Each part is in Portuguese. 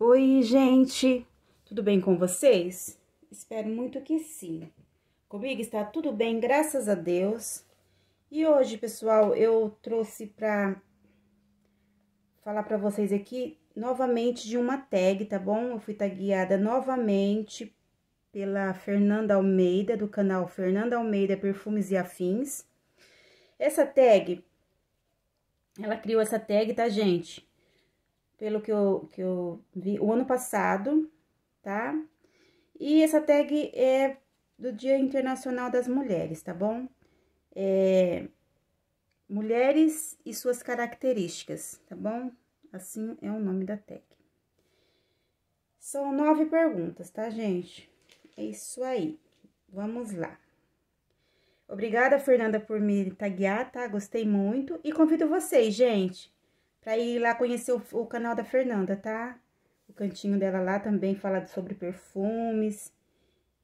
Oi, gente! Tudo bem com vocês? Espero muito que sim. Comigo está tudo bem, graças a Deus. E hoje, pessoal, eu trouxe para falar para vocês aqui novamente de uma tag, tá bom? Eu fui tagueada novamente pela Fernanda Almeida, do canal Fernanda Almeida Perfumes e Afins. Essa tag, ela criou essa tag, tá, gente? pelo que eu, que eu vi o ano passado, tá? E essa tag é do Dia Internacional das Mulheres, tá bom? É, mulheres e suas características, tá bom? Assim é o nome da tag. São nove perguntas, tá, gente? É isso aí. Vamos lá. Obrigada, Fernanda, por me taguear, tá? Gostei muito. E convido vocês, gente, para ir lá conhecer o, o, canal da Fernanda, tá? O cantinho dela lá também fala sobre perfumes.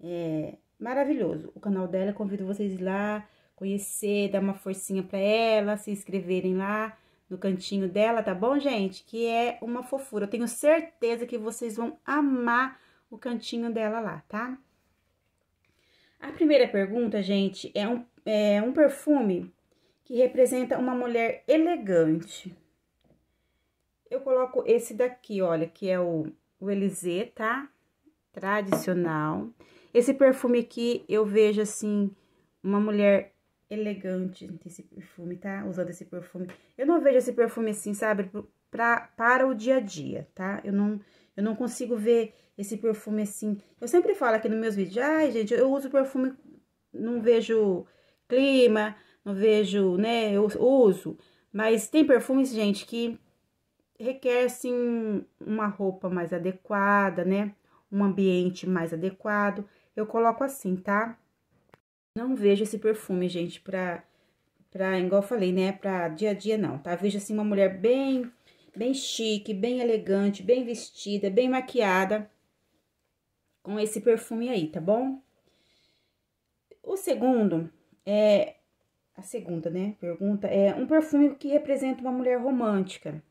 É maravilhoso. O canal dela, convido vocês lá conhecer, dar uma forcinha para ela, se inscreverem lá no cantinho dela, tá bom, gente? Que é uma fofura. Eu tenho certeza que vocês vão amar o cantinho dela lá, tá? A primeira pergunta, gente, é um, é um perfume que representa uma mulher elegante eu coloco esse daqui, olha, que é o, o Elisê, tá? Tradicional. Esse perfume aqui, eu vejo, assim, uma mulher elegante esse perfume, tá? Usando esse perfume. Eu não vejo esse perfume assim, sabe? Pra, para o dia a dia, tá? Eu não, eu não consigo ver esse perfume assim. Eu sempre falo aqui nos meus vídeos, ai, gente, eu uso perfume, não vejo clima, não vejo, né? Eu uso. Mas tem perfumes, gente, que requer sim uma roupa mais adequada, né? Um ambiente mais adequado. Eu coloco assim, tá? Não vejo esse perfume, gente, pra, pra igual eu falei, né? Pra dia a dia, não, tá? Vejo assim uma mulher bem, bem chique, bem elegante, bem vestida, bem maquiada com esse perfume aí, tá bom? O segundo é a segunda, né, pergunta é um perfume que representa uma mulher romântica.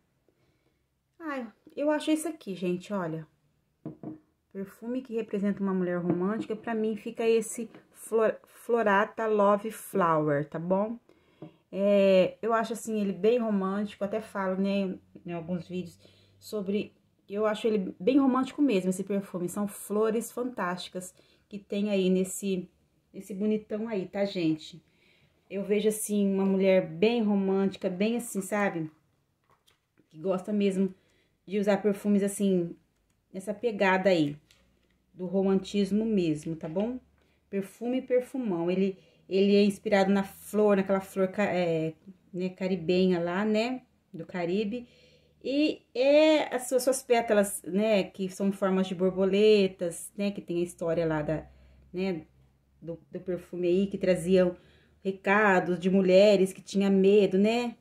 Ai, eu acho isso aqui, gente, olha. Perfume que representa uma mulher romântica, pra mim fica esse Flor, Florata Love Flower, tá bom? É, eu acho, assim, ele bem romântico, até falo, né, em alguns vídeos, sobre... Eu acho ele bem romântico mesmo, esse perfume. São flores fantásticas que tem aí nesse, nesse bonitão aí, tá, gente? Eu vejo, assim, uma mulher bem romântica, bem assim, sabe? Que gosta mesmo de usar perfumes assim, nessa pegada aí, do romantismo mesmo, tá bom? Perfume e perfumão, ele, ele é inspirado na flor, naquela flor é, né, caribenha lá, né, do Caribe, e é as suas, suas pétalas, né, que são em formas de borboletas, né, que tem a história lá da, né, do, do perfume aí, que traziam recados de mulheres que tinha medo, né?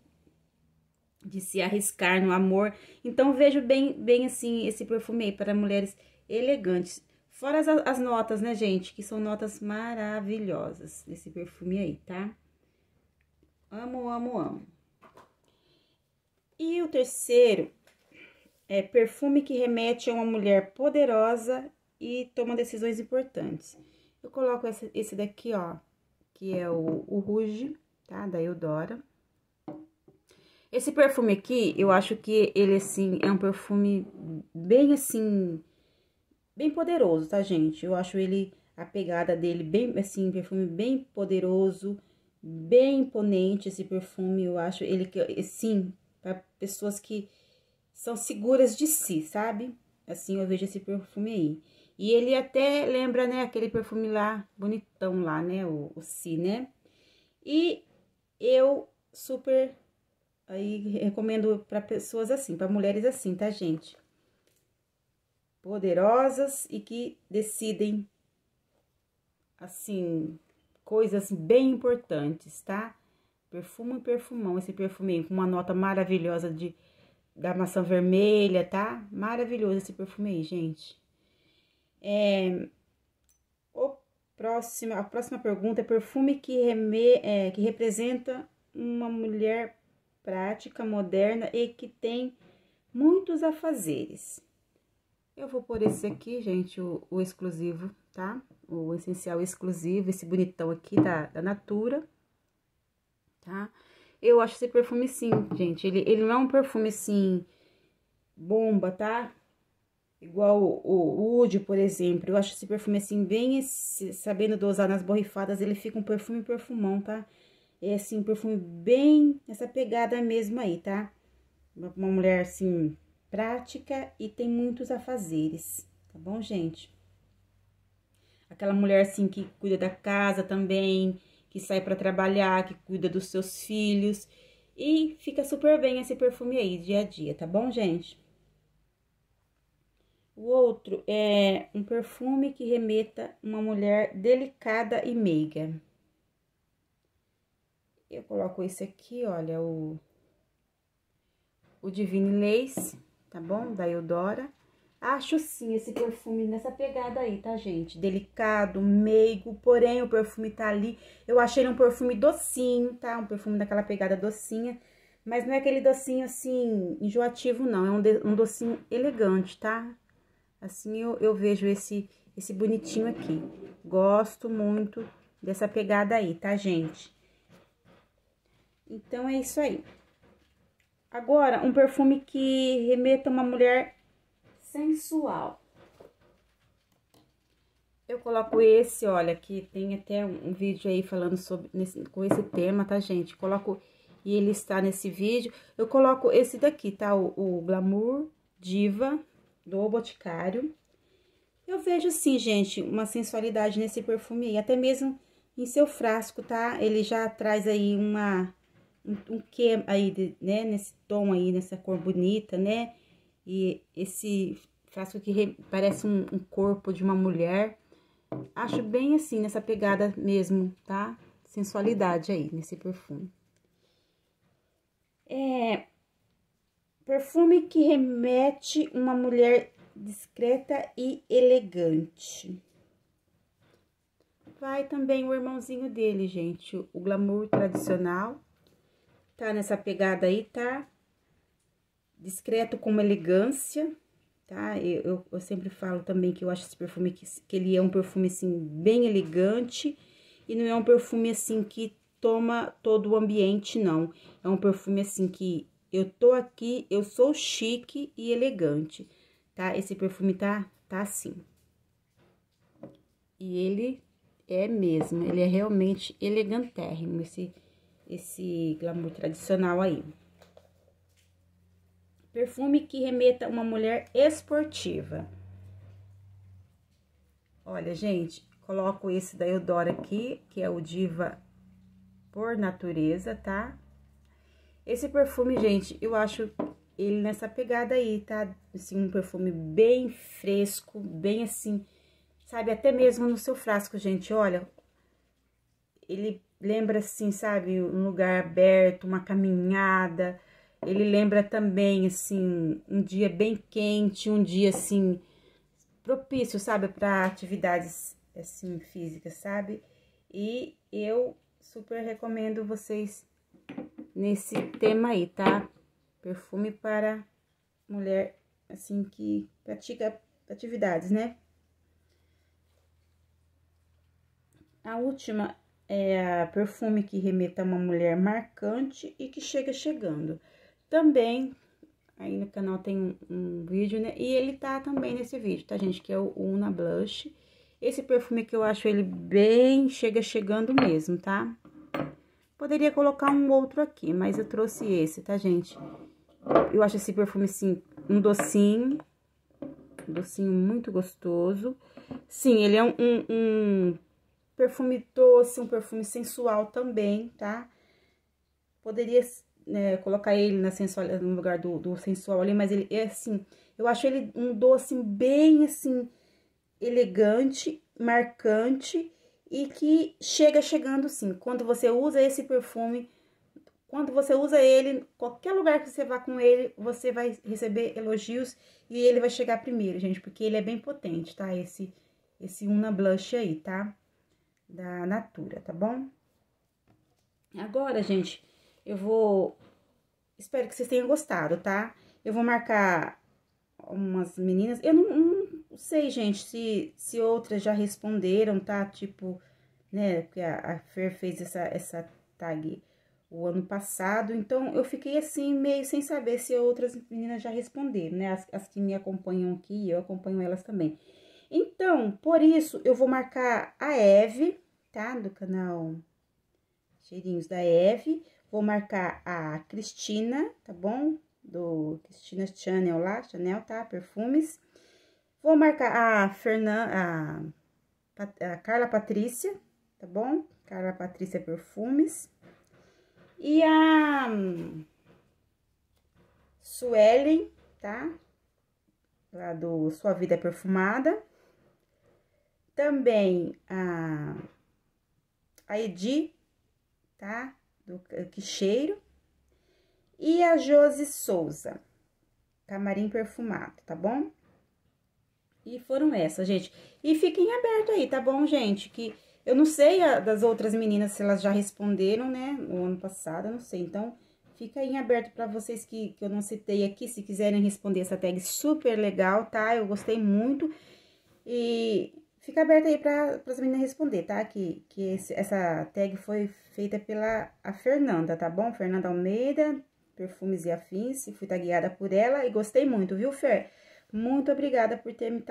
de se arriscar no amor. Então vejo bem, bem assim esse perfume aí para mulheres elegantes. Fora as, as notas, né, gente? Que são notas maravilhosas desse perfume aí, tá? Amo, amo, amo. E o terceiro é perfume que remete a uma mulher poderosa e toma decisões importantes. Eu coloco esse, esse daqui, ó, que é o, o Ruge, tá? Da Eudora. Esse perfume aqui, eu acho que ele, assim, é um perfume bem, assim, bem poderoso, tá, gente? Eu acho ele, a pegada dele, bem, assim, perfume bem poderoso, bem imponente esse perfume. Eu acho ele, que sim, para pessoas que são seguras de si, sabe? Assim, eu vejo esse perfume aí. E ele até lembra, né, aquele perfume lá, bonitão lá, né, o, o Si, né? E eu super Aí recomendo para pessoas assim, para mulheres assim, tá, gente? Poderosas e que decidem assim coisas bem importantes, tá? Perfume e perfumão, esse perfume com uma nota maravilhosa de da maçã vermelha, tá? Maravilhoso esse perfume aí, gente. É, o próximo, a próxima pergunta é perfume que, reme, é, que representa uma mulher prática, moderna e que tem muitos afazeres. Eu vou pôr esse aqui, gente, o, o exclusivo, tá? O essencial exclusivo, esse bonitão aqui da, da Natura, tá? Eu acho esse perfume sim, gente, ele, ele não é um perfume assim, bomba, tá? Igual o, o por exemplo, eu acho esse perfume assim bem, esse, sabendo dosar nas borrifadas, ele fica um perfume perfumão, tá? Tá? É, assim, um perfume bem essa pegada mesmo aí, tá? Uma, uma mulher, assim, prática e tem muitos afazeres, tá bom, gente? Aquela mulher, assim, que cuida da casa também, que sai para trabalhar, que cuida dos seus filhos. E fica super bem esse perfume aí, dia a dia, tá bom, gente? O outro é um perfume que remeta uma mulher delicada e meiga. Eu coloco esse aqui, olha, o, o Divine Lace, tá bom? Da Eudora. Acho sim esse perfume nessa pegada aí, tá, gente? Delicado, meigo, porém o perfume tá ali. Eu achei ele um perfume docinho, tá? Um perfume daquela pegada docinha. Mas não é aquele docinho, assim, enjoativo, não. É um, de, um docinho elegante, tá? Assim eu, eu vejo esse, esse bonitinho aqui. Gosto muito dessa pegada aí, tá, gente? Então, é isso aí. Agora, um perfume que remeta a uma mulher sensual. Eu coloco esse, olha, que tem até um vídeo aí falando sobre nesse, com esse tema, tá, gente? Coloco, e ele está nesse vídeo. Eu coloco esse daqui, tá? O, o Glamour Diva, do Boticário. Eu vejo, sim, gente, uma sensualidade nesse perfume aí, até mesmo em seu frasco, tá? Ele já traz aí uma um que é aí, de, né, nesse tom aí, nessa cor bonita, né? E esse frasco que parece um, um corpo de uma mulher. Acho bem assim, nessa pegada mesmo, tá? Sensualidade aí, nesse perfume. É, perfume que remete uma mulher discreta e elegante. Vai também o irmãozinho dele, gente, o glamour tradicional tá nessa pegada aí, tá? Discreto com uma elegância, tá? Eu, eu, eu, sempre falo também que eu acho esse perfume, que, que ele é um perfume, assim, bem elegante. E não é um perfume, assim, que toma todo o ambiente, não. É um perfume, assim, que eu tô aqui, eu sou chique e elegante, tá? Esse perfume tá, tá assim. E ele é mesmo, ele é realmente elegantérrimo, esse perfume esse glamour tradicional aí. Perfume que remeta a uma mulher esportiva. Olha, gente, coloco esse da Eudora aqui, que é o Diva por Natureza, tá? Esse perfume, gente, eu acho ele nessa pegada aí, tá? Assim, um perfume bem fresco, bem assim, sabe? Até mesmo no seu frasco, gente, olha. Ele lembra assim, sabe, um lugar aberto, uma caminhada. Ele lembra também assim, um dia bem quente, um dia assim propício, sabe, para atividades assim físicas, sabe? E eu super recomendo vocês nesse tema aí, tá? Perfume para mulher assim que pratica atividades, né? A última é, perfume que remeta a uma mulher marcante e que chega chegando. Também, aí no canal tem um, um vídeo, né? E ele tá também nesse vídeo, tá, gente? Que é o Una Blush. Esse perfume que eu acho ele bem chega chegando mesmo, tá? Poderia colocar um outro aqui, mas eu trouxe esse, tá, gente? Eu acho esse perfume, sim, um docinho. Um docinho muito gostoso. Sim, ele é um, um, um perfume doce, um perfume sensual também, tá? Poderia né, colocar ele na sensual, no lugar do, do sensual ali, mas ele é assim, eu acho ele um doce bem assim, elegante, marcante e que chega chegando sim. Quando você usa esse perfume, quando você usa ele, qualquer lugar que você vá com ele, você vai receber elogios e ele vai chegar primeiro, gente, porque ele é bem potente, tá? Esse esse Una Blush aí, tá? da Natura, tá bom? Agora, gente, eu vou... Espero que vocês tenham gostado, tá? Eu vou marcar umas meninas... Eu não, não sei, gente, se, se outras já responderam, tá? Tipo, né? Porque a, a Fer fez essa, essa tag o ano passado, então eu fiquei assim meio sem saber se outras meninas já responderam, né? As, as que me acompanham aqui, eu acompanho elas também. Então, por isso, eu vou marcar a Eve, tá? Do canal Cheirinhos da Eve. Vou marcar a Cristina, tá bom? Do Cristina Chanel lá, Chanel, tá? Perfumes. Vou marcar a Fernanda, a, Carla Patrícia, tá bom? Carla Patrícia Perfumes. E a hum, Suelen, tá? Lá do Sua Vida Perfumada. Também a, a Edi, tá? Do eh, Quixeiro. E a Josi Souza, Camarim Perfumado, tá bom? E foram essas, gente. E fiquem aberto aí, tá bom, gente? Que eu não sei a, das outras meninas se elas já responderam, né? No ano passado, eu não sei. Então, fica aí em aberto para vocês que, que eu não citei aqui, se quiserem responder essa tag super legal, tá? Eu gostei muito. E Fica aberta aí para as meninas responder, tá? Que, que esse, essa tag foi feita pela a Fernanda, tá bom? Fernanda Almeida, Perfumes e Afins, fui tagueada por ela e gostei muito, viu, Fer? Muito obrigada por ter me,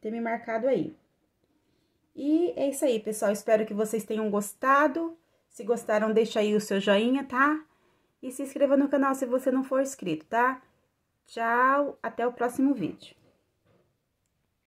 ter me marcado aí. E é isso aí, pessoal. Espero que vocês tenham gostado. Se gostaram, deixa aí o seu joinha, tá? E se inscreva no canal se você não for inscrito, tá? Tchau, até o próximo vídeo.